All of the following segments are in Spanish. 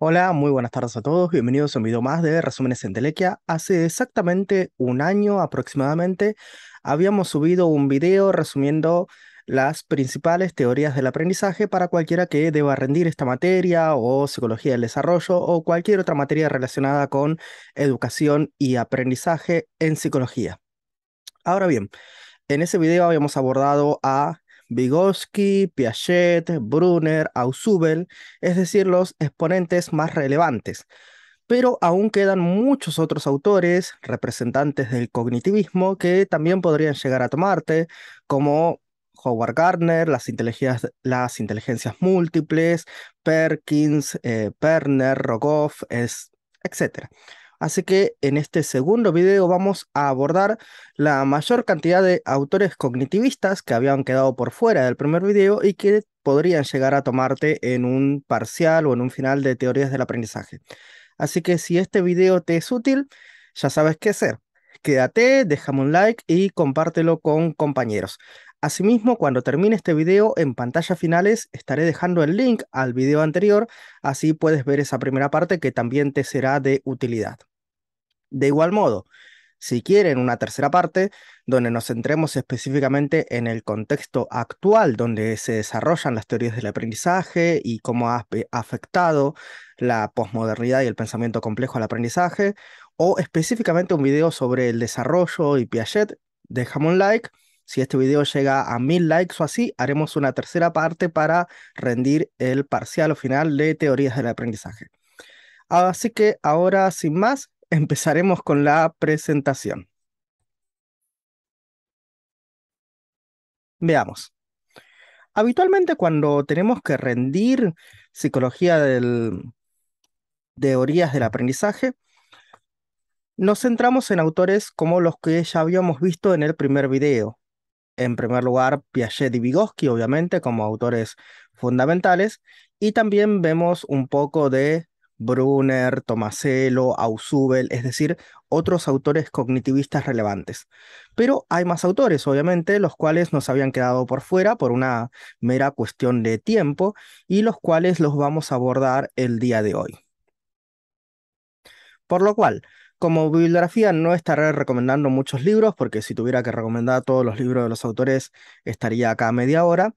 Hola, muy buenas tardes a todos. Bienvenidos a un video más de Resúmenes en Telequia. Hace exactamente un año aproximadamente habíamos subido un video resumiendo las principales teorías del aprendizaje para cualquiera que deba rendir esta materia o psicología del desarrollo o cualquier otra materia relacionada con educación y aprendizaje en psicología. Ahora bien, en ese video habíamos abordado a Vygotsky, Piaget, Brunner, Ausubel, es decir, los exponentes más relevantes. Pero aún quedan muchos otros autores, representantes del cognitivismo, que también podrían llegar a tomarte, como Howard Gardner, las, inteligencias, las inteligencias múltiples, Perkins, eh, Perner, Rogoff, etc. Así que en este segundo video vamos a abordar la mayor cantidad de autores cognitivistas que habían quedado por fuera del primer video y que podrían llegar a tomarte en un parcial o en un final de teorías del aprendizaje. Así que si este video te es útil, ya sabes qué hacer. Quédate, déjame un like y compártelo con compañeros. Asimismo, cuando termine este video, en pantalla finales estaré dejando el link al video anterior, así puedes ver esa primera parte que también te será de utilidad. De igual modo, si quieren una tercera parte donde nos centremos específicamente en el contexto actual donde se desarrollan las teorías del aprendizaje y cómo ha afectado la posmodernidad y el pensamiento complejo al aprendizaje, o específicamente un video sobre el desarrollo y Piaget, déjame un like. Si este video llega a mil likes o así, haremos una tercera parte para rendir el parcial o final de teorías del aprendizaje. Así que ahora, sin más, Empezaremos con la presentación. Veamos. Habitualmente cuando tenemos que rendir psicología de teorías del aprendizaje, nos centramos en autores como los que ya habíamos visto en el primer video. En primer lugar, Piaget y Vygotsky, obviamente, como autores fundamentales, y también vemos un poco de Brunner, Tomasello, Ausubel, es decir, otros autores cognitivistas relevantes. Pero hay más autores, obviamente, los cuales nos habían quedado por fuera por una mera cuestión de tiempo y los cuales los vamos a abordar el día de hoy. Por lo cual, como bibliografía no estaré recomendando muchos libros, porque si tuviera que recomendar todos los libros de los autores estaría acá media hora,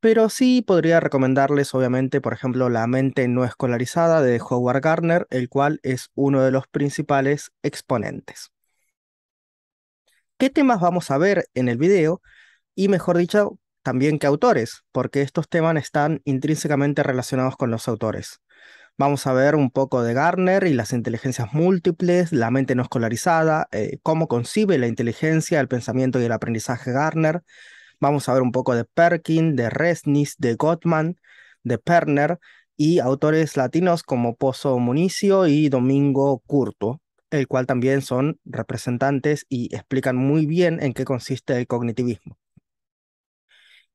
pero sí podría recomendarles, obviamente, por ejemplo, La mente no escolarizada de Howard Gardner, el cual es uno de los principales exponentes. ¿Qué temas vamos a ver en el video? Y mejor dicho, también qué autores, porque estos temas están intrínsecamente relacionados con los autores. Vamos a ver un poco de Gardner y las inteligencias múltiples, la mente no escolarizada, eh, cómo concibe la inteligencia, el pensamiento y el aprendizaje Gardner, Vamos a ver un poco de Perkin, de Resnis, de Gottman, de Perner y autores latinos como Pozo Municio y Domingo Curto, el cual también son representantes y explican muy bien en qué consiste el cognitivismo.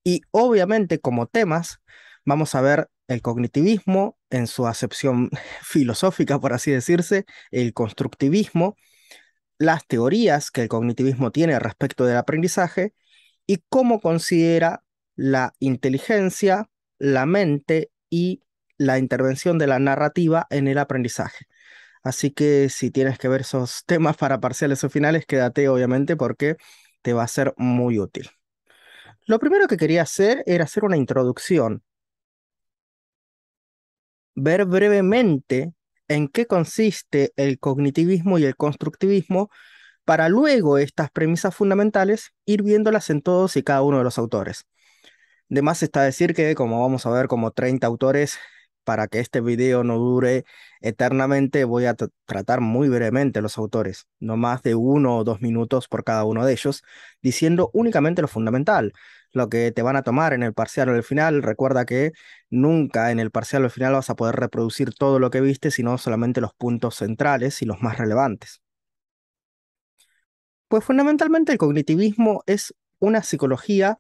Y obviamente como temas vamos a ver el cognitivismo en su acepción filosófica, por así decirse, el constructivismo, las teorías que el cognitivismo tiene respecto del aprendizaje y cómo considera la inteligencia, la mente y la intervención de la narrativa en el aprendizaje. Así que si tienes que ver esos temas para parciales o finales, quédate obviamente porque te va a ser muy útil. Lo primero que quería hacer era hacer una introducción, ver brevemente en qué consiste el cognitivismo y el constructivismo para luego estas premisas fundamentales ir viéndolas en todos y cada uno de los autores. De más está decir que, como vamos a ver, como 30 autores, para que este video no dure eternamente, voy a tratar muy brevemente los autores, no más de uno o dos minutos por cada uno de ellos, diciendo únicamente lo fundamental, lo que te van a tomar en el parcial o el final. Recuerda que nunca en el parcial o el final vas a poder reproducir todo lo que viste, sino solamente los puntos centrales y los más relevantes. Pues fundamentalmente el cognitivismo es una psicología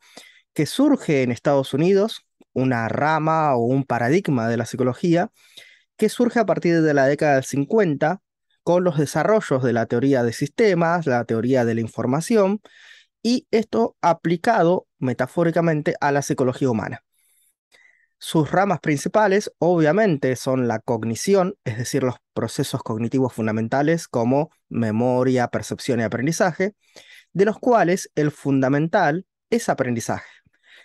que surge en Estados Unidos, una rama o un paradigma de la psicología, que surge a partir de la década del 50 con los desarrollos de la teoría de sistemas, la teoría de la información, y esto aplicado metafóricamente a la psicología humana. Sus ramas principales obviamente son la cognición, es decir, los procesos cognitivos fundamentales como memoria, percepción y aprendizaje, de los cuales el fundamental es aprendizaje.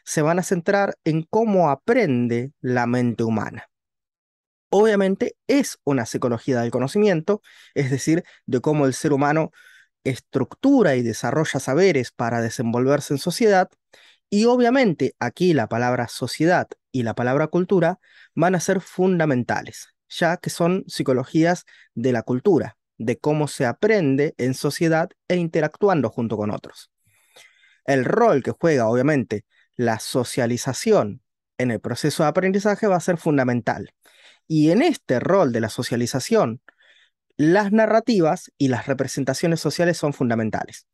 Se van a centrar en cómo aprende la mente humana. Obviamente es una psicología del conocimiento, es decir, de cómo el ser humano estructura y desarrolla saberes para desenvolverse en sociedad, y obviamente aquí la palabra sociedad y la palabra cultura van a ser fundamentales, ya que son psicologías de la cultura, de cómo se aprende en sociedad e interactuando junto con otros. El rol que juega, obviamente, la socialización en el proceso de aprendizaje va a ser fundamental. Y en este rol de la socialización, las narrativas y las representaciones sociales son fundamentales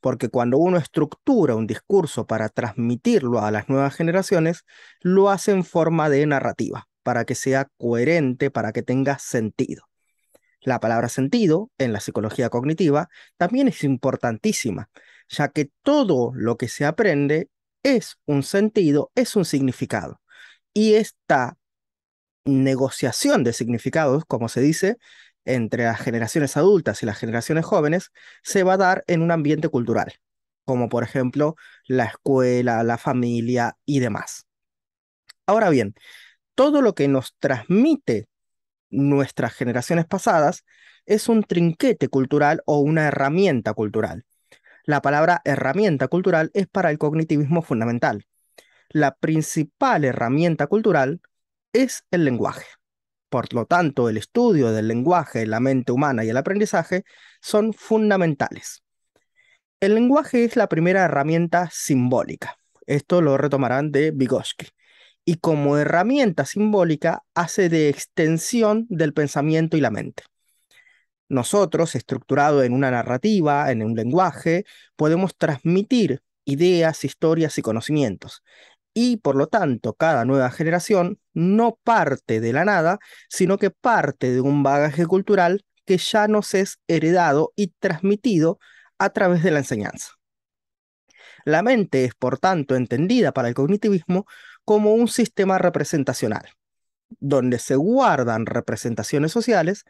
porque cuando uno estructura un discurso para transmitirlo a las nuevas generaciones, lo hace en forma de narrativa, para que sea coherente, para que tenga sentido. La palabra sentido en la psicología cognitiva también es importantísima, ya que todo lo que se aprende es un sentido, es un significado. Y esta negociación de significados, como se dice, entre las generaciones adultas y las generaciones jóvenes se va a dar en un ambiente cultural, como por ejemplo la escuela, la familia y demás. Ahora bien, todo lo que nos transmite nuestras generaciones pasadas es un trinquete cultural o una herramienta cultural. La palabra herramienta cultural es para el cognitivismo fundamental. La principal herramienta cultural es el lenguaje. Por lo tanto, el estudio del lenguaje, la mente humana y el aprendizaje son fundamentales. El lenguaje es la primera herramienta simbólica. Esto lo retomarán de Vygotsky. Y como herramienta simbólica hace de extensión del pensamiento y la mente. Nosotros, estructurado en una narrativa, en un lenguaje, podemos transmitir ideas, historias y conocimientos y por lo tanto cada nueva generación no parte de la nada, sino que parte de un bagaje cultural que ya nos es heredado y transmitido a través de la enseñanza. La mente es, por tanto, entendida para el cognitivismo como un sistema representacional, donde se guardan representaciones sociales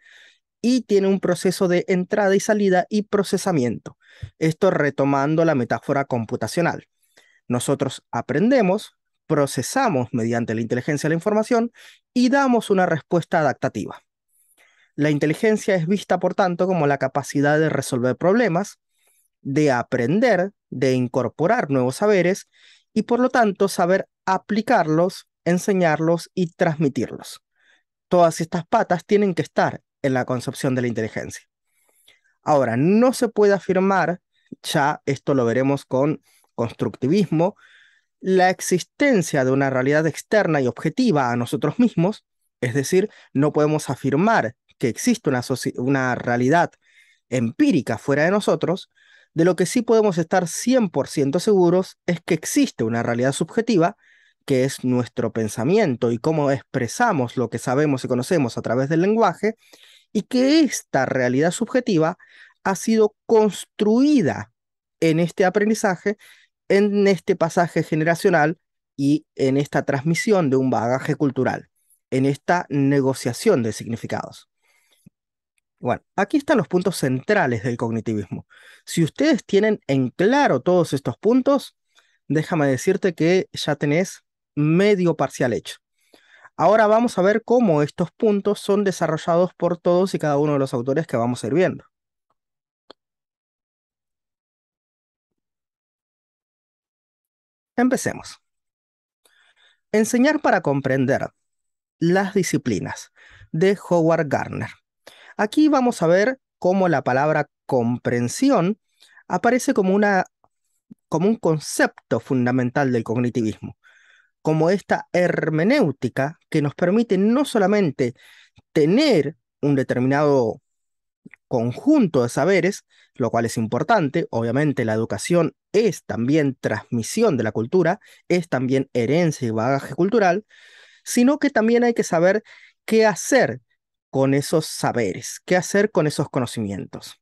y tiene un proceso de entrada y salida y procesamiento. Esto retomando la metáfora computacional nosotros aprendemos, procesamos mediante la inteligencia la información y damos una respuesta adaptativa. La inteligencia es vista, por tanto, como la capacidad de resolver problemas, de aprender, de incorporar nuevos saberes y, por lo tanto, saber aplicarlos, enseñarlos y transmitirlos. Todas estas patas tienen que estar en la concepción de la inteligencia. Ahora, no se puede afirmar, ya esto lo veremos con constructivismo, la existencia de una realidad externa y objetiva a nosotros mismos, es decir, no podemos afirmar que existe una, una realidad empírica fuera de nosotros, de lo que sí podemos estar 100% seguros es que existe una realidad subjetiva, que es nuestro pensamiento y cómo expresamos lo que sabemos y conocemos a través del lenguaje, y que esta realidad subjetiva ha sido construida en este aprendizaje en este pasaje generacional y en esta transmisión de un bagaje cultural, en esta negociación de significados. Bueno, aquí están los puntos centrales del cognitivismo. Si ustedes tienen en claro todos estos puntos, déjame decirte que ya tenés medio parcial hecho. Ahora vamos a ver cómo estos puntos son desarrollados por todos y cada uno de los autores que vamos a ir viendo. Empecemos. Enseñar para comprender las disciplinas de Howard Gardner. Aquí vamos a ver cómo la palabra comprensión aparece como, una, como un concepto fundamental del cognitivismo, como esta hermenéutica que nos permite no solamente tener un determinado conjunto de saberes, lo cual es importante. Obviamente la educación es también transmisión de la cultura, es también herencia y bagaje cultural, sino que también hay que saber qué hacer con esos saberes, qué hacer con esos conocimientos.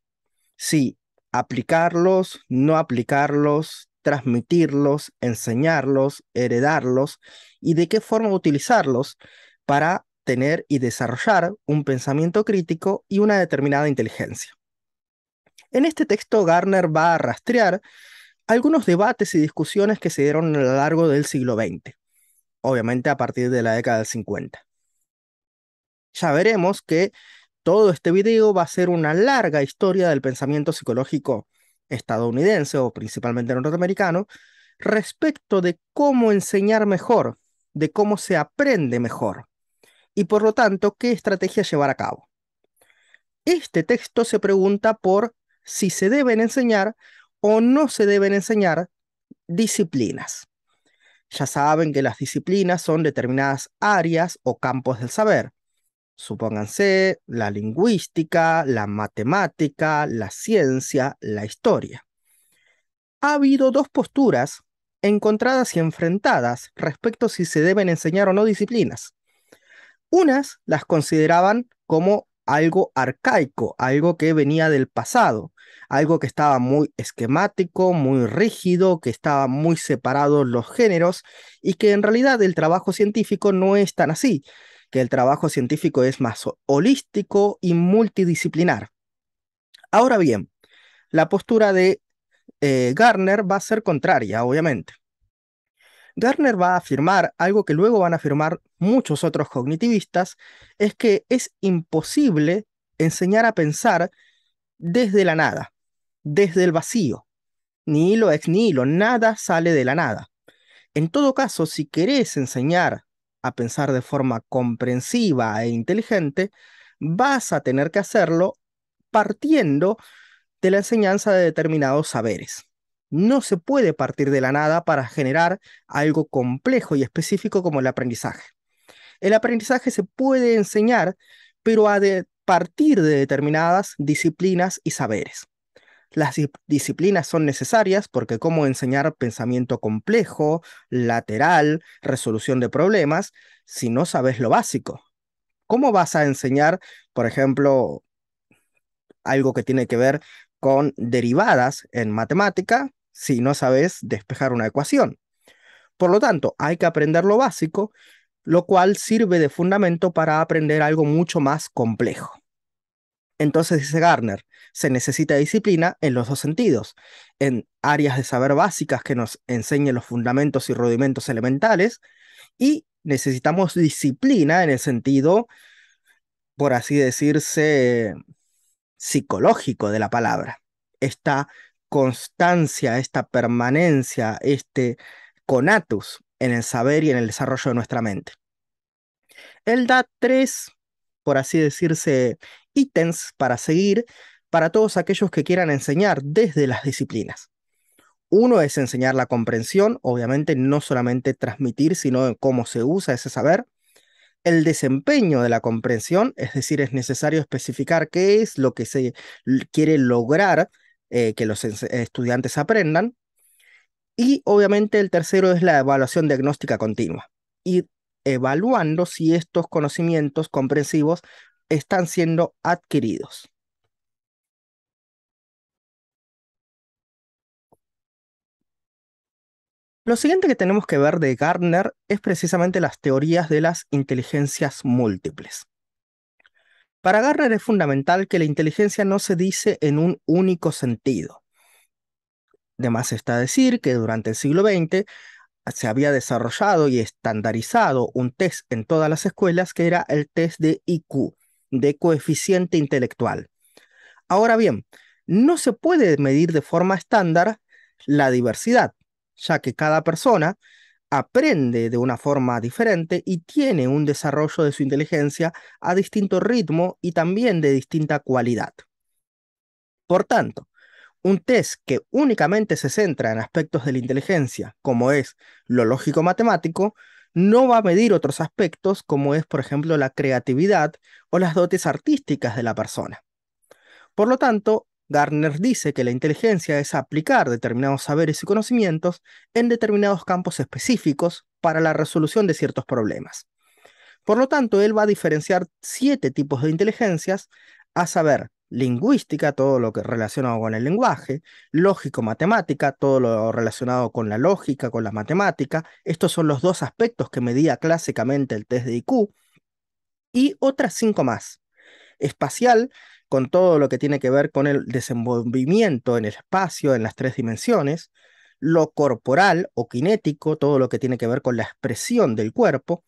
Sí, aplicarlos, no aplicarlos, transmitirlos, enseñarlos, heredarlos y de qué forma utilizarlos para tener y desarrollar un pensamiento crítico y una determinada inteligencia. En este texto, Garner va a rastrear algunos debates y discusiones que se dieron a lo largo del siglo XX, obviamente a partir de la década del 50. Ya veremos que todo este video va a ser una larga historia del pensamiento psicológico estadounidense o principalmente norteamericano respecto de cómo enseñar mejor, de cómo se aprende mejor y por lo tanto qué estrategia llevar a cabo. Este texto se pregunta por si se deben enseñar o no se deben enseñar disciplinas. Ya saben que las disciplinas son determinadas áreas o campos del saber. Supónganse la lingüística, la matemática, la ciencia, la historia. Ha habido dos posturas encontradas y enfrentadas respecto a si se deben enseñar o no disciplinas. Unas las consideraban como algo arcaico, algo que venía del pasado, algo que estaba muy esquemático, muy rígido, que estaba muy separados los géneros y que en realidad el trabajo científico no es tan así, que el trabajo científico es más holístico y multidisciplinar. Ahora bien, la postura de eh, Garner va a ser contraria, obviamente. Gardner va a afirmar algo que luego van a afirmar muchos otros cognitivistas, es que es imposible enseñar a pensar desde la nada, desde el vacío. Ni lo es ni lo nada sale de la nada. En todo caso, si querés enseñar a pensar de forma comprensiva e inteligente, vas a tener que hacerlo partiendo de la enseñanza de determinados saberes no se puede partir de la nada para generar algo complejo y específico como el aprendizaje. El aprendizaje se puede enseñar, pero a de partir de determinadas disciplinas y saberes. Las disciplinas son necesarias porque cómo enseñar pensamiento complejo, lateral, resolución de problemas, si no sabes lo básico. ¿Cómo vas a enseñar, por ejemplo, algo que tiene que ver con derivadas en matemática si no sabes despejar una ecuación. Por lo tanto, hay que aprender lo básico, lo cual sirve de fundamento para aprender algo mucho más complejo. Entonces, dice Garner, se necesita disciplina en los dos sentidos, en áreas de saber básicas que nos enseñen los fundamentos y rudimentos elementales, y necesitamos disciplina en el sentido, por así decirse, psicológico de la palabra. está constancia, esta permanencia, este conatus en el saber y en el desarrollo de nuestra mente. Él da tres, por así decirse, ítems para seguir para todos aquellos que quieran enseñar desde las disciplinas. Uno es enseñar la comprensión, obviamente no solamente transmitir, sino cómo se usa ese saber. El desempeño de la comprensión, es decir, es necesario especificar qué es lo que se quiere lograr eh, que los estudiantes aprendan. Y obviamente el tercero es la evaluación diagnóstica continua, ir evaluando si estos conocimientos comprensivos están siendo adquiridos. Lo siguiente que tenemos que ver de Gardner es precisamente las teorías de las inteligencias múltiples. Para Garner es fundamental que la inteligencia no se dice en un único sentido. Demás está decir que durante el siglo XX se había desarrollado y estandarizado un test en todas las escuelas que era el test de IQ, de coeficiente intelectual. Ahora bien, no se puede medir de forma estándar la diversidad, ya que cada persona aprende de una forma diferente y tiene un desarrollo de su inteligencia a distinto ritmo y también de distinta cualidad. Por tanto, un test que únicamente se centra en aspectos de la inteligencia, como es lo lógico-matemático, no va a medir otros aspectos como es, por ejemplo, la creatividad o las dotes artísticas de la persona. Por lo tanto, Gardner dice que la inteligencia es aplicar determinados saberes y conocimientos en determinados campos específicos para la resolución de ciertos problemas. Por lo tanto, él va a diferenciar siete tipos de inteligencias, a saber, lingüística, todo lo que relacionado con el lenguaje, lógico-matemática, todo lo relacionado con la lógica, con la matemática, estos son los dos aspectos que medía clásicamente el test de IQ, y otras cinco más. Espacial, con todo lo que tiene que ver con el desenvolvimiento en el espacio, en las tres dimensiones, lo corporal o kinético, todo lo que tiene que ver con la expresión del cuerpo,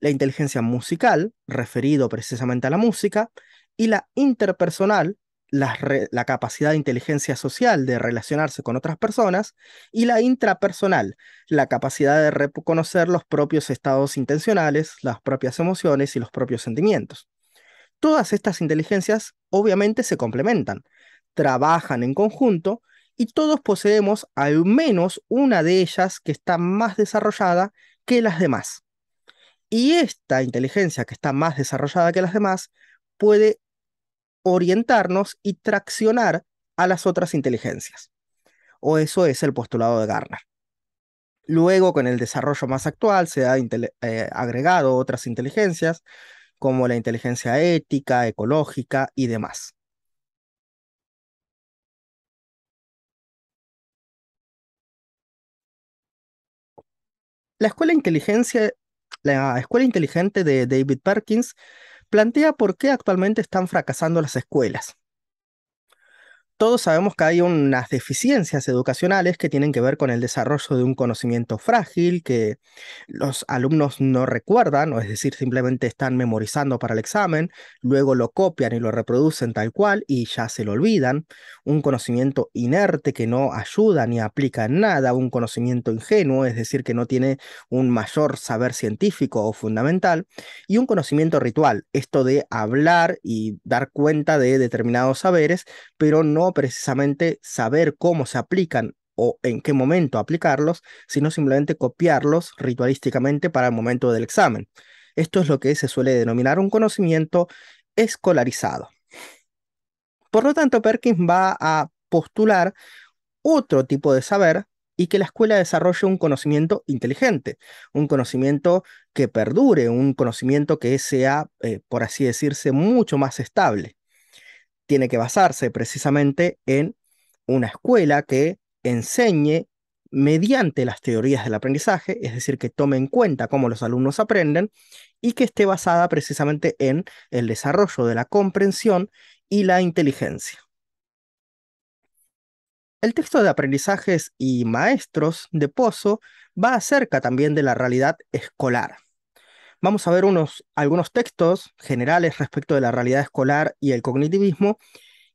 la inteligencia musical, referido precisamente a la música, y la interpersonal, la, la, capacidad de inteligencia social de relacionarse con otras personas, y la intrapersonal, la capacidad de reconocer los propios estados intencionales, las propias emociones y los propios sentimientos. Todas estas inteligencias obviamente se complementan, trabajan en conjunto y todos poseemos al menos una de ellas que está más desarrollada que las demás. Y esta inteligencia que está más desarrollada que las demás puede orientarnos y traccionar a las otras inteligencias. O eso es el postulado de Garner. Luego, con el desarrollo más actual, se ha eh, agregado otras inteligencias, como la inteligencia ética, ecológica y demás. La escuela, inteligente de David Perkins plantea por qué actualmente están fracasando las escuelas todos sabemos que hay unas deficiencias educacionales que tienen que ver con el desarrollo de un conocimiento frágil, que los alumnos no recuerdan, o es decir, simplemente están memorizando para el examen, luego lo copian y lo reproducen tal cual y ya se lo olvidan, un conocimiento inerte que no ayuda ni aplica nada, un conocimiento ingenuo, es decir, que no tiene un mayor saber científico o fundamental, y un conocimiento ritual, esto de hablar y dar cuenta de determinados saberes, pero no precisamente saber cómo se aplican o en qué momento aplicarlos, sino simplemente copiarlos ritualísticamente para el momento del examen. Esto es lo que se suele denominar un conocimiento escolarizado. Por lo tanto, Perkins va a postular otro tipo de saber y que la escuela desarrolle un conocimiento inteligente, un conocimiento que perdure, un conocimiento que sea, eh, por así decirse, mucho más estable tiene que basarse precisamente en una escuela que enseñe mediante las teorías del aprendizaje, es decir, que tome en cuenta cómo los alumnos aprenden y que esté basada precisamente en el desarrollo de la comprensión y la inteligencia. El texto de aprendizajes y maestros de Pozo va acerca también de la realidad escolar vamos a ver unos, algunos textos generales respecto de la realidad escolar y el cognitivismo,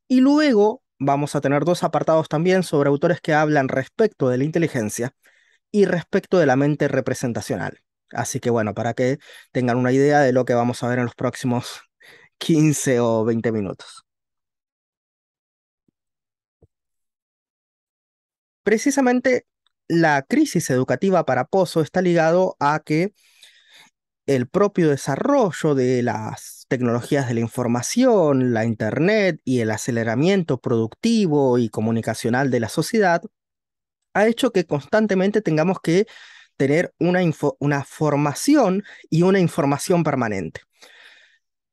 y luego vamos a tener dos apartados también sobre autores que hablan respecto de la inteligencia y respecto de la mente representacional. Así que bueno, para que tengan una idea de lo que vamos a ver en los próximos 15 o 20 minutos. Precisamente la crisis educativa para Pozo está ligado a que el propio desarrollo de las tecnologías de la información, la Internet y el aceleramiento productivo y comunicacional de la sociedad ha hecho que constantemente tengamos que tener una, una formación y una información permanente.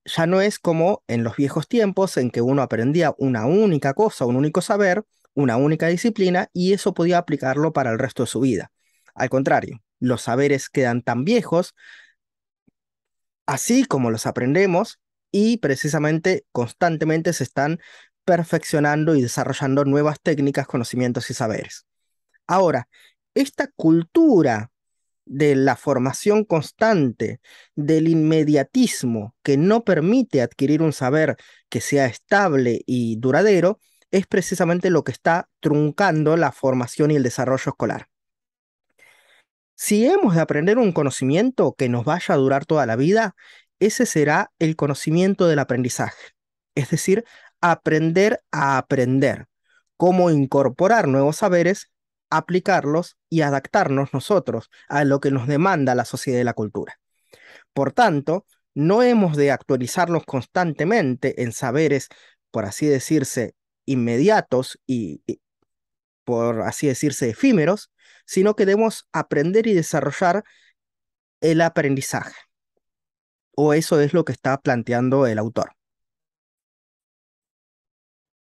Ya no es como en los viejos tiempos en que uno aprendía una única cosa, un único saber, una única disciplina y eso podía aplicarlo para el resto de su vida. Al contrario, los saberes quedan tan viejos así como los aprendemos y precisamente constantemente se están perfeccionando y desarrollando nuevas técnicas, conocimientos y saberes. Ahora, esta cultura de la formación constante, del inmediatismo que no permite adquirir un saber que sea estable y duradero, es precisamente lo que está truncando la formación y el desarrollo escolar. Si hemos de aprender un conocimiento que nos vaya a durar toda la vida, ese será el conocimiento del aprendizaje, es decir, aprender a aprender, cómo incorporar nuevos saberes, aplicarlos y adaptarnos nosotros a lo que nos demanda la sociedad y la cultura. Por tanto, no hemos de actualizarnos constantemente en saberes, por así decirse, inmediatos y por así decirse, efímeros, sino que debemos aprender y desarrollar el aprendizaje. O eso es lo que está planteando el autor.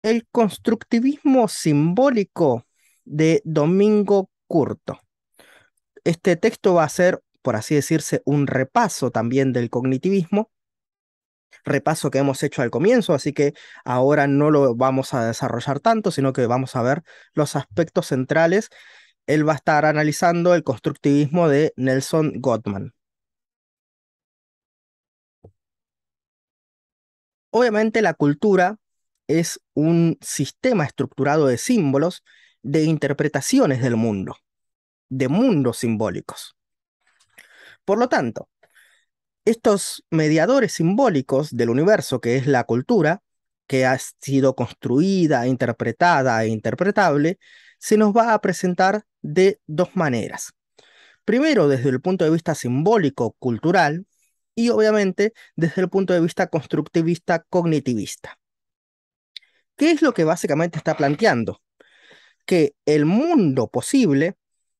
El constructivismo simbólico de Domingo Curto. Este texto va a ser, por así decirse, un repaso también del cognitivismo, repaso que hemos hecho al comienzo, así que ahora no lo vamos a desarrollar tanto, sino que vamos a ver los aspectos centrales él va a estar analizando el constructivismo de Nelson Gottman. Obviamente la cultura es un sistema estructurado de símbolos, de interpretaciones del mundo, de mundos simbólicos. Por lo tanto, estos mediadores simbólicos del universo, que es la cultura, que ha sido construida, interpretada e interpretable, se nos va a presentar de dos maneras. Primero, desde el punto de vista simbólico, cultural, y obviamente desde el punto de vista constructivista, cognitivista. ¿Qué es lo que básicamente está planteando? Que el mundo posible,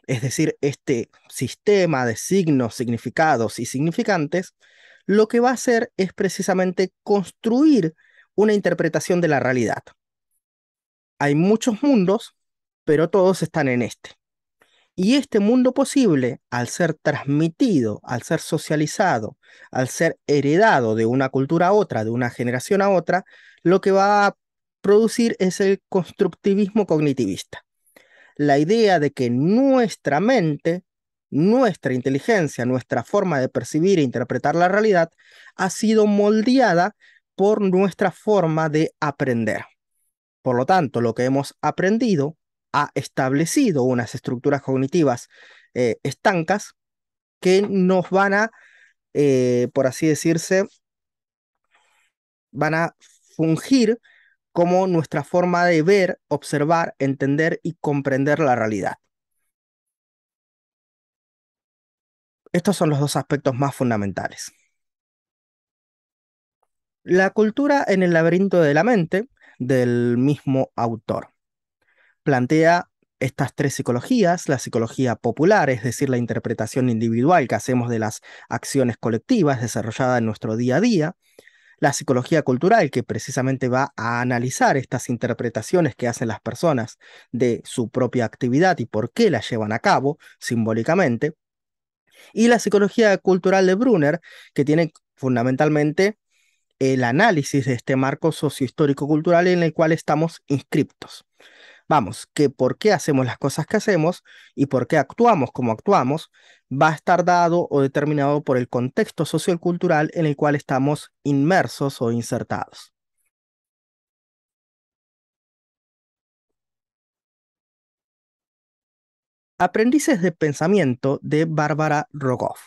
es decir, este sistema de signos, significados y significantes, lo que va a hacer es precisamente construir una interpretación de la realidad. Hay muchos mundos pero todos están en este. Y este mundo posible, al ser transmitido, al ser socializado, al ser heredado de una cultura a otra, de una generación a otra, lo que va a producir es el constructivismo cognitivista. La idea de que nuestra mente, nuestra inteligencia, nuestra forma de percibir e interpretar la realidad ha sido moldeada por nuestra forma de aprender. Por lo tanto, lo que hemos aprendido ha establecido unas estructuras cognitivas eh, estancas que nos van a, eh, por así decirse, van a fungir como nuestra forma de ver, observar, entender y comprender la realidad. Estos son los dos aspectos más fundamentales. La cultura en el laberinto de la mente del mismo autor plantea estas tres psicologías, la psicología popular, es decir, la interpretación individual que hacemos de las acciones colectivas desarrolladas en nuestro día a día, la psicología cultural, que precisamente va a analizar estas interpretaciones que hacen las personas de su propia actividad y por qué la llevan a cabo simbólicamente, y la psicología cultural de Brunner, que tiene fundamentalmente el análisis de este marco sociohistórico-cultural en el cual estamos inscriptos vamos, que por qué hacemos las cosas que hacemos y por qué actuamos como actuamos, va a estar dado o determinado por el contexto sociocultural en el cual estamos inmersos o insertados. Aprendices de pensamiento de Bárbara Rogoff.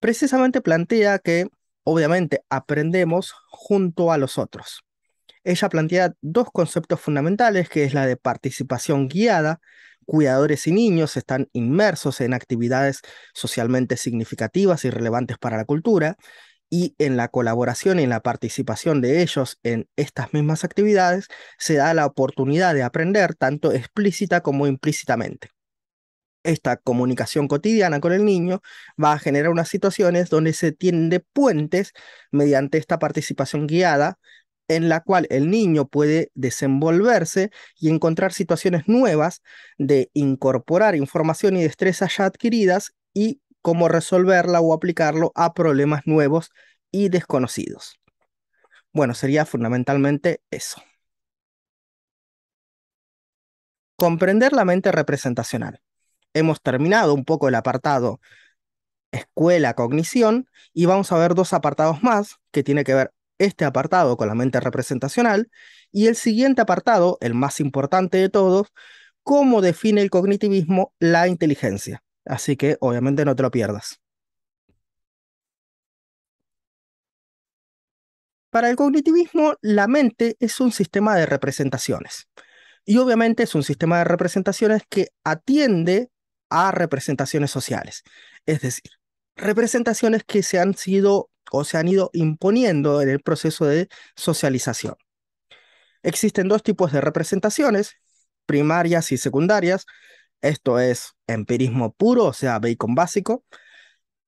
Precisamente plantea que, obviamente, aprendemos junto a los otros ella plantea dos conceptos fundamentales, que es la de participación guiada, cuidadores y niños están inmersos en actividades socialmente significativas y relevantes para la cultura y en la colaboración y en la participación de ellos en estas mismas actividades se da la oportunidad de aprender tanto explícita como implícitamente. Esta comunicación cotidiana con el niño va a generar unas situaciones donde se tienden puentes mediante esta participación guiada en la cual el niño puede desenvolverse y encontrar situaciones nuevas de incorporar información y destrezas ya adquiridas y cómo resolverla o aplicarlo a problemas nuevos y desconocidos. Bueno, sería fundamentalmente eso. Comprender la mente representacional. Hemos terminado un poco el apartado escuela, cognición, y vamos a ver dos apartados más que tiene que ver este apartado con la mente representacional y el siguiente apartado, el más importante de todos, cómo define el cognitivismo la inteligencia. Así que obviamente no te lo pierdas. Para el cognitivismo, la mente es un sistema de representaciones. Y obviamente es un sistema de representaciones que atiende a representaciones sociales. Es decir, representaciones que se han sido o se han ido imponiendo en el proceso de socialización. Existen dos tipos de representaciones, primarias y secundarias. Esto es empirismo puro, o sea, Bacon básico.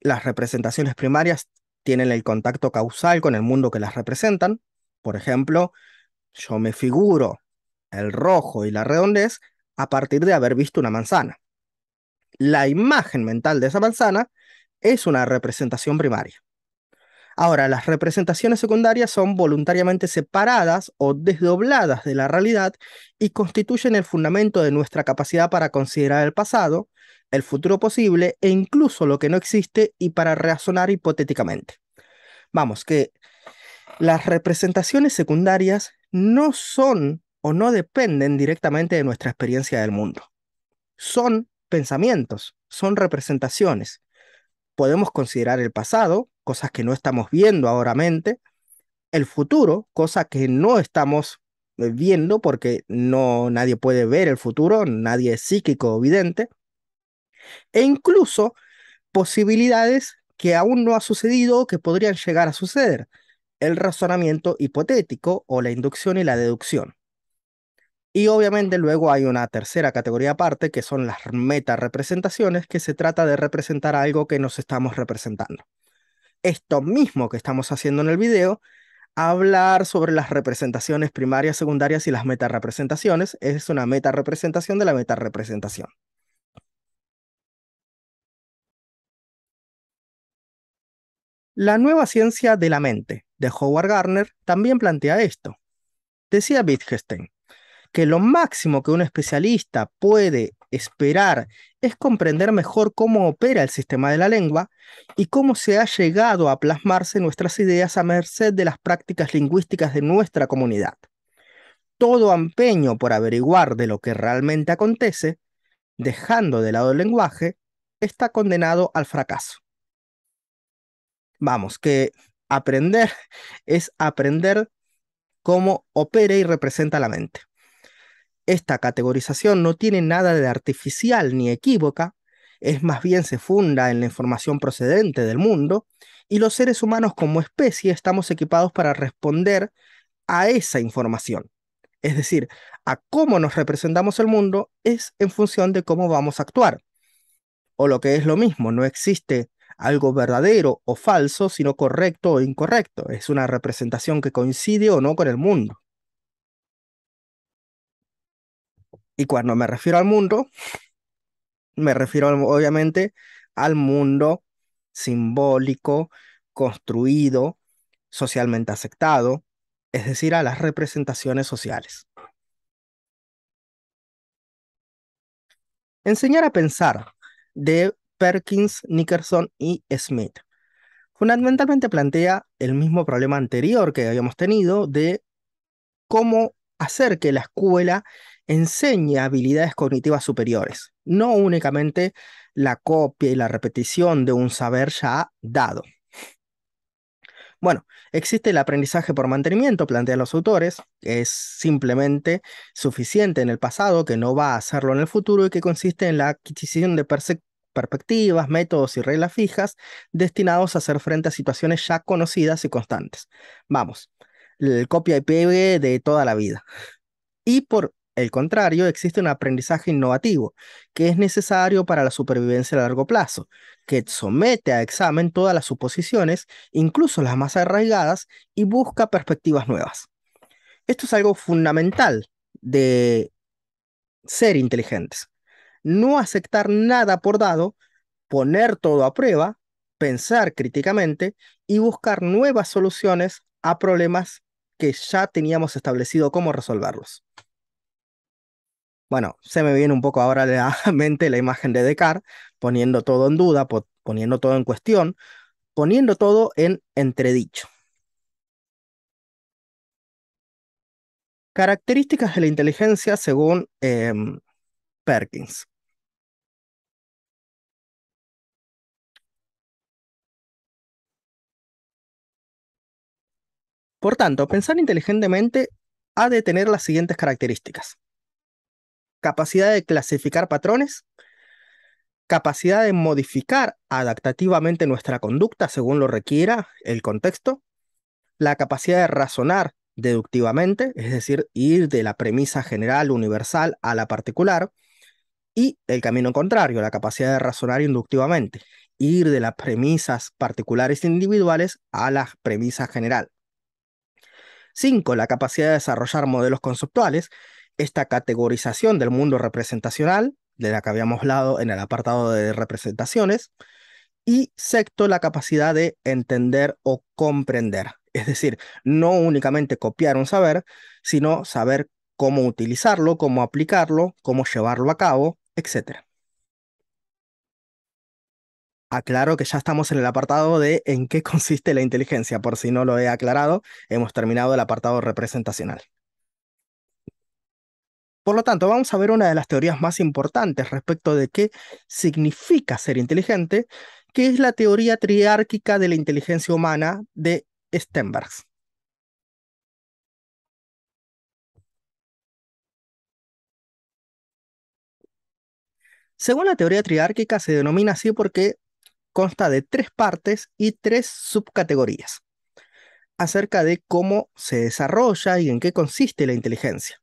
Las representaciones primarias tienen el contacto causal con el mundo que las representan. Por ejemplo, yo me figuro el rojo y la redondez a partir de haber visto una manzana. La imagen mental de esa manzana es una representación primaria. Ahora, las representaciones secundarias son voluntariamente separadas o desdobladas de la realidad y constituyen el fundamento de nuestra capacidad para considerar el pasado, el futuro posible e incluso lo que no existe y para razonar hipotéticamente. Vamos, que las representaciones secundarias no son o no dependen directamente de nuestra experiencia del mundo. Son pensamientos, son representaciones podemos considerar el pasado, cosas que no estamos viendo ahora mente, el futuro, cosas que no estamos eh, viendo porque no nadie puede ver el futuro, nadie es psíquico o vidente, e incluso posibilidades que aún no ha sucedido o que podrían llegar a suceder, el razonamiento hipotético o la inducción y la deducción. Y obviamente luego hay una tercera categoría aparte, que son las representaciones que se trata de representar algo que nos estamos representando. Esto mismo que estamos haciendo en el video, hablar sobre las representaciones primarias, secundarias y las metarepresentaciones, es una meta representación de la representación. La nueva ciencia de la mente de Howard Gardner también plantea esto. Decía Wittgenstein, que lo máximo que un especialista puede esperar es comprender mejor cómo opera el sistema de la lengua y cómo se ha llegado a plasmarse nuestras ideas a merced de las prácticas lingüísticas de nuestra comunidad. Todo empeño por averiguar de lo que realmente acontece, dejando de lado el lenguaje, está condenado al fracaso. Vamos, que aprender es aprender cómo opera y representa la mente. Esta categorización no tiene nada de artificial ni equívoca, es más bien se funda en la información procedente del mundo, y los seres humanos como especie estamos equipados para responder a esa información. Es decir, a cómo nos representamos el mundo es en función de cómo vamos a actuar. O lo que es lo mismo, no existe algo verdadero o falso, sino correcto o incorrecto. Es una representación que coincide o no con el mundo. Y cuando me refiero al mundo, me refiero obviamente al mundo simbólico, construido, socialmente aceptado, es decir, a las representaciones sociales. Enseñar a pensar de Perkins, Nickerson y Smith. Fundamentalmente plantea el mismo problema anterior que habíamos tenido de cómo hacer que la escuela enseña habilidades cognitivas superiores, no únicamente la copia y la repetición de un saber ya dado. Bueno, existe el aprendizaje por mantenimiento, plantean los autores, es simplemente suficiente en el pasado, que no va a hacerlo en el futuro y que consiste en la adquisición de perspectivas, métodos y reglas fijas destinados a hacer frente a situaciones ya conocidas y constantes. Vamos, el copia y pegue de toda la vida. Y por el contrario, existe un aprendizaje innovativo que es necesario para la supervivencia a largo plazo, que somete a examen todas las suposiciones, incluso las más arraigadas, y busca perspectivas nuevas. Esto es algo fundamental de ser inteligentes. No aceptar nada por dado, poner todo a prueba, pensar críticamente y buscar nuevas soluciones a problemas que ya teníamos establecido cómo resolverlos. Bueno, se me viene un poco ahora de la mente la imagen de Descartes, poniendo todo en duda, poniendo todo en cuestión, poniendo todo en entredicho. Características de la inteligencia según em, Perkins. Por tanto, pensar inteligentemente ha de tener las siguientes características capacidad de clasificar patrones, capacidad de modificar adaptativamente nuestra conducta según lo requiera el contexto, la capacidad de razonar deductivamente, es decir, ir de la premisa general universal a la particular, y el camino contrario, la capacidad de razonar inductivamente, ir de las premisas particulares individuales a la premisa general. Cinco, La capacidad de desarrollar modelos conceptuales, esta categorización del mundo representacional, de la que habíamos hablado en el apartado de representaciones, y sexto, la capacidad de entender o comprender, es decir, no únicamente copiar un saber, sino saber cómo utilizarlo, cómo aplicarlo, cómo llevarlo a cabo, etc. Aclaro que ya estamos en el apartado de en qué consiste la inteligencia, por si no lo he aclarado, hemos terminado el apartado representacional. Por lo tanto, vamos a ver una de las teorías más importantes respecto de qué significa ser inteligente, que es la teoría triárquica de la inteligencia humana de Stenberg. Según la teoría triárquica, se denomina así porque consta de tres partes y tres subcategorías acerca de cómo se desarrolla y en qué consiste la inteligencia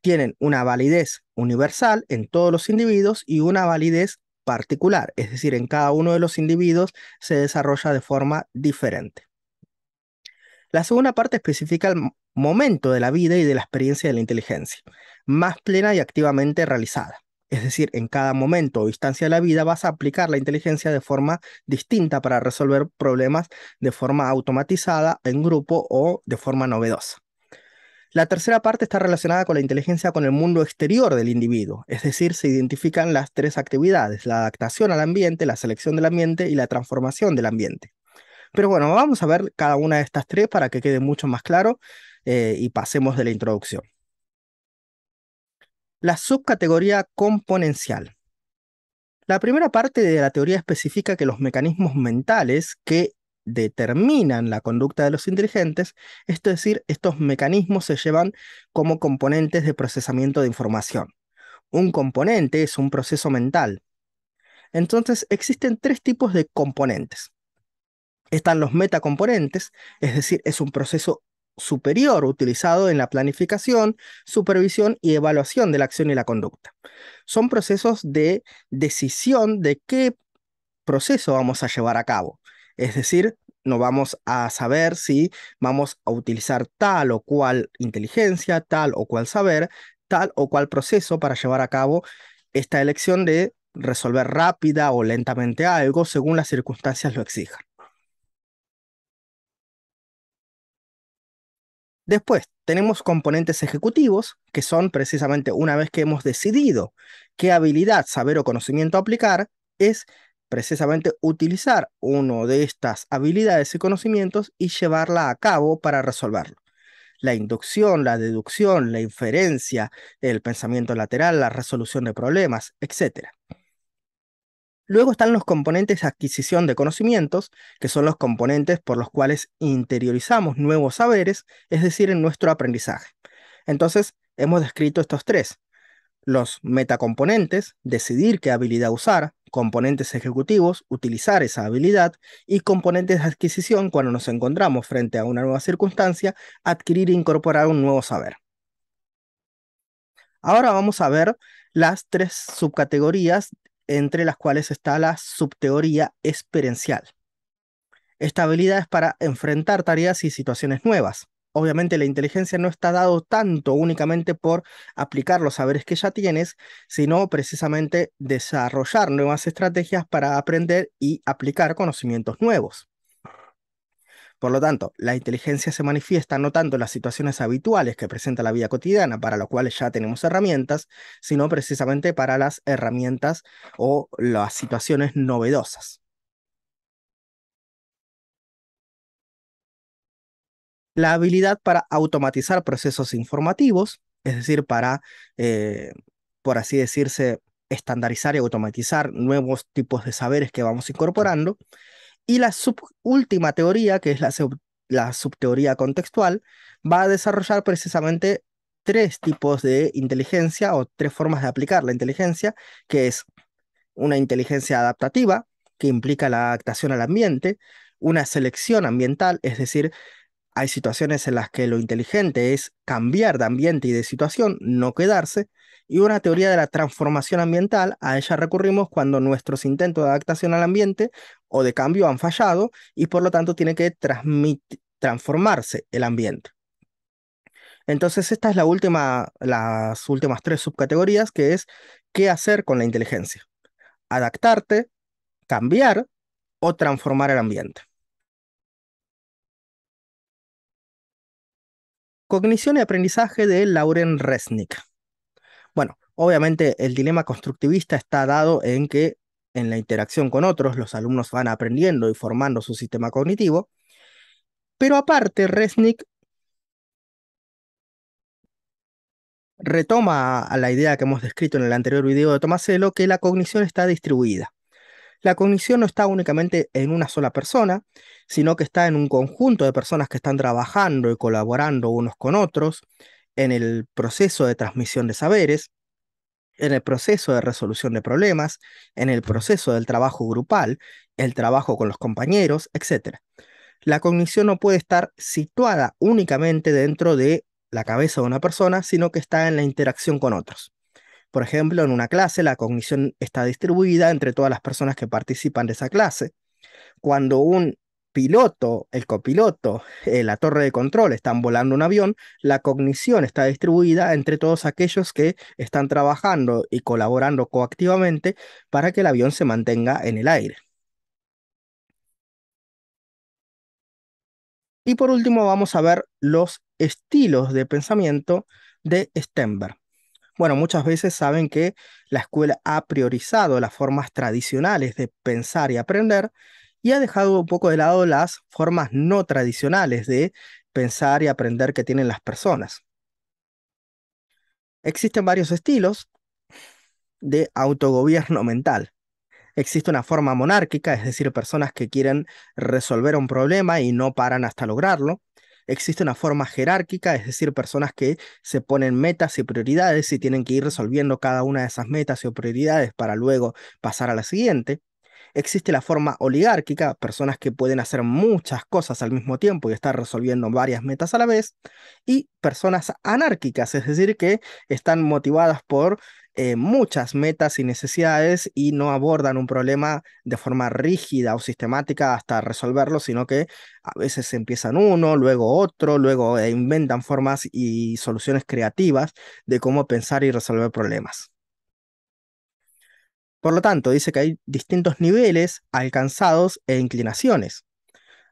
tienen una validez universal en todos los individuos y una validez particular, es decir, en cada uno de los individuos se desarrolla de forma diferente. La segunda parte especifica el momento de la vida y de la experiencia de la inteligencia, más plena y activamente realizada. Es decir, en cada momento o instancia de la vida vas a aplicar la inteligencia de forma distinta para resolver problemas de forma automatizada, en grupo o de forma novedosa. La tercera parte está relacionada con la inteligencia con el mundo exterior del individuo, es decir, se identifican las tres actividades, la adaptación al ambiente, la selección del ambiente y la transformación del ambiente. Pero bueno, vamos a ver cada una de estas tres para que quede mucho más claro eh, y pasemos de la introducción. La subcategoría componencial. La primera parte de la teoría especifica que los mecanismos mentales que determinan la conducta de los inteligentes, es decir, estos mecanismos se llevan como componentes de procesamiento de información. Un componente es un proceso mental. Entonces, existen tres tipos de componentes. Están los metacomponentes, es decir, es un proceso superior utilizado en la planificación, supervisión y evaluación de la acción y la conducta. Son procesos de decisión de qué proceso vamos a llevar a cabo. Es decir, no vamos a saber si vamos a utilizar tal o cual inteligencia, tal o cual saber, tal o cual proceso para llevar a cabo esta elección de resolver rápida o lentamente algo según las circunstancias lo exijan. Después, tenemos componentes ejecutivos, que son precisamente una vez que hemos decidido qué habilidad, saber o conocimiento aplicar, es precisamente utilizar una de estas habilidades y conocimientos y llevarla a cabo para resolverlo. La inducción, la deducción, la inferencia, el pensamiento lateral, la resolución de problemas, etc. Luego están los componentes de adquisición de conocimientos, que son los componentes por los cuales interiorizamos nuevos saberes, es decir, en nuestro aprendizaje. Entonces, hemos descrito estos tres. Los metacomponentes, decidir qué habilidad usar, componentes ejecutivos, utilizar esa habilidad y componentes de adquisición cuando nos encontramos frente a una nueva circunstancia, adquirir e incorporar un nuevo saber. Ahora vamos a ver las tres subcategorías entre las cuales está la subteoría experiencial. Esta habilidad es para enfrentar tareas y situaciones nuevas obviamente la inteligencia no está dado tanto únicamente por aplicar los saberes que ya tienes, sino precisamente desarrollar nuevas estrategias para aprender y aplicar conocimientos nuevos. Por lo tanto, la inteligencia se manifiesta no tanto en las situaciones habituales que presenta la vida cotidiana, para las cuales ya tenemos herramientas, sino precisamente para las herramientas o las situaciones novedosas. la habilidad para automatizar procesos informativos, es decir, para, eh, por así decirse, estandarizar y automatizar nuevos tipos de saberes que vamos incorporando. Y la última teoría, que es la, la subteoría contextual, va a desarrollar precisamente tres tipos de inteligencia o tres formas de aplicar la inteligencia, que es una inteligencia adaptativa, que implica la adaptación al ambiente, una selección ambiental, es decir, hay situaciones en las que lo inteligente es cambiar de ambiente y de situación, no quedarse, y una teoría de la transformación ambiental, a ella recurrimos cuando nuestros intentos de adaptación al ambiente o de cambio han fallado y por lo tanto tiene que transformarse el ambiente. Entonces esta es la última, las últimas tres subcategorías que es qué hacer con la inteligencia. Adaptarte, cambiar o transformar el ambiente. Cognición y aprendizaje de Lauren Resnick. Bueno, obviamente el dilema constructivista está dado en que en la interacción con otros los alumnos van aprendiendo y formando su sistema cognitivo, pero aparte Resnick retoma a la idea que hemos descrito en el anterior video de Tomasello que la cognición está distribuida. La cognición no está únicamente en una sola persona, sino que está en un conjunto de personas que están trabajando y colaborando unos con otros en el proceso de transmisión de saberes, en el proceso de resolución de problemas, en el proceso del trabajo grupal, el trabajo con los compañeros, etc. La cognición no puede estar situada únicamente dentro de la cabeza de una persona, sino que está en la interacción con otros. Por ejemplo, en una clase la cognición está distribuida entre todas las personas que participan de esa clase. Cuando un piloto, el copiloto, la torre de control están volando un avión, la cognición está distribuida entre todos aquellos que están trabajando y colaborando coactivamente para que el avión se mantenga en el aire. Y por último vamos a ver los estilos de pensamiento de Stenberg. Bueno, muchas veces saben que la escuela ha priorizado las formas tradicionales de pensar y aprender y ha dejado un poco de lado las formas no tradicionales de pensar y aprender que tienen las personas. Existen varios estilos de autogobierno mental. Existe una forma monárquica, es decir, personas que quieren resolver un problema y no paran hasta lograrlo. Existe una forma jerárquica, es decir, personas que se ponen metas y prioridades y tienen que ir resolviendo cada una de esas metas y prioridades para luego pasar a la siguiente. Existe la forma oligárquica, personas que pueden hacer muchas cosas al mismo tiempo y estar resolviendo varias metas a la vez. Y personas anárquicas, es decir, que están motivadas por eh, muchas metas y necesidades y no abordan un problema de forma rígida o sistemática hasta resolverlo, sino que a veces empiezan uno, luego otro, luego eh, inventan formas y soluciones creativas de cómo pensar y resolver problemas. Por lo tanto, dice que hay distintos niveles alcanzados e inclinaciones.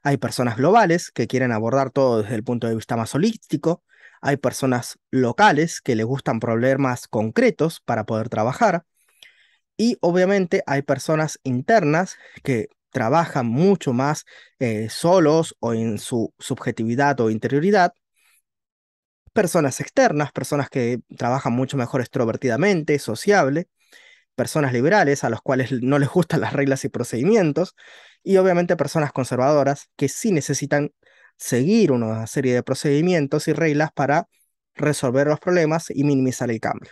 Hay personas globales que quieren abordar todo desde el punto de vista más holístico, hay personas locales que les gustan problemas concretos para poder trabajar y obviamente hay personas internas que trabajan mucho más eh, solos o en su subjetividad o interioridad personas externas, personas que trabajan mucho mejor extrovertidamente, sociable, personas liberales a los cuales no les gustan las reglas y procedimientos, y obviamente personas conservadoras que sí necesitan seguir una serie de procedimientos y reglas para resolver los problemas y minimizar el cambio.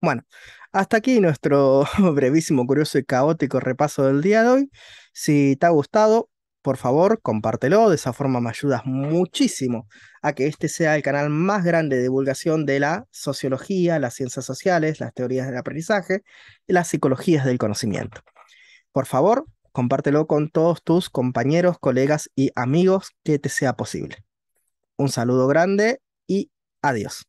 Bueno, hasta aquí nuestro brevísimo, curioso y caótico repaso del día de hoy. Si te ha gustado, por favor, compártelo. De esa forma me ayudas muchísimo a que este sea el canal más grande de divulgación de la sociología, las ciencias sociales, las teorías del aprendizaje y las psicologías del conocimiento. Por favor, compártelo con todos tus compañeros, colegas y amigos que te sea posible. Un saludo grande y adiós.